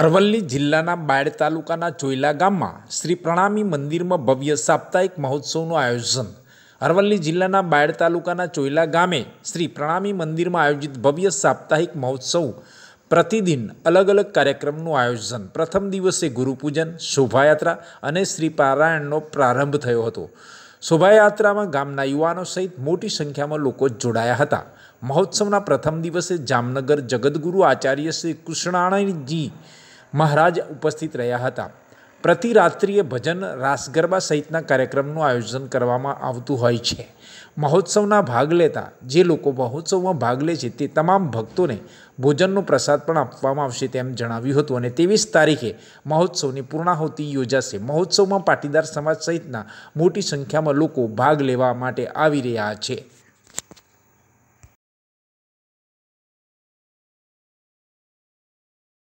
અરવલ્લી જિલ્લાના બાયડ તાલુકાના ચોયલા ગામમાં શ્રી પ્રણામી મંદિરમાં ભવ્ય સાપ્તાહિક મહોત્સવનું આયોજન અરવલ્લી જિલ્લાના બાયડ તાલુકાના ચોયલા ગામે શ્રી પ્રણામી મંદિરમાં આયોજિત ભવ્ય સાપ્તાહિક મહોત્સવ પ્રતિદિન અલગ અલગ કાર્યક્રમનું આયોજન પ્રથમ દિવસે ગુરુપૂજન શોભાયાત્રા અને શ્રી પારાયણનો પ્રારંભ થયો હતો શોભાયાત્રામાં ગામના યુવાનો સહિત મોટી સંખ્યામાં લોકો જોડાયા હતા મહોત્સવના પ્રથમ દિવસે જામનગર જગદગુરુ આચાર્ય શ્રી કૃષ્ણાણીજી મહારાજ ઉપસ્થિત રહ્યા હતા પ્રતિરાત્રિએ ભજન રાસગરબા સહિતના કાર્યક્રમનું આયોજન કરવામાં આવતું હોય છે મહોત્સવના ભાગ લેતા જે લોકો મહોત્સવમાં ભાગ લે છે તે તમામ ભક્તોને ભોજનનો પ્રસાદ પણ આપવામાં આવશે તેમ જણાવ્યું હતું અને ત્રેવીસ તારીખે મહોત્સવની પૂર્ણાહુતિ યોજાશે મહોત્સવમાં પાટીદાર સમાજ સહિતના મોટી સંખ્યામાં લોકો ભાગ લેવા માટે આવી રહ્યા છે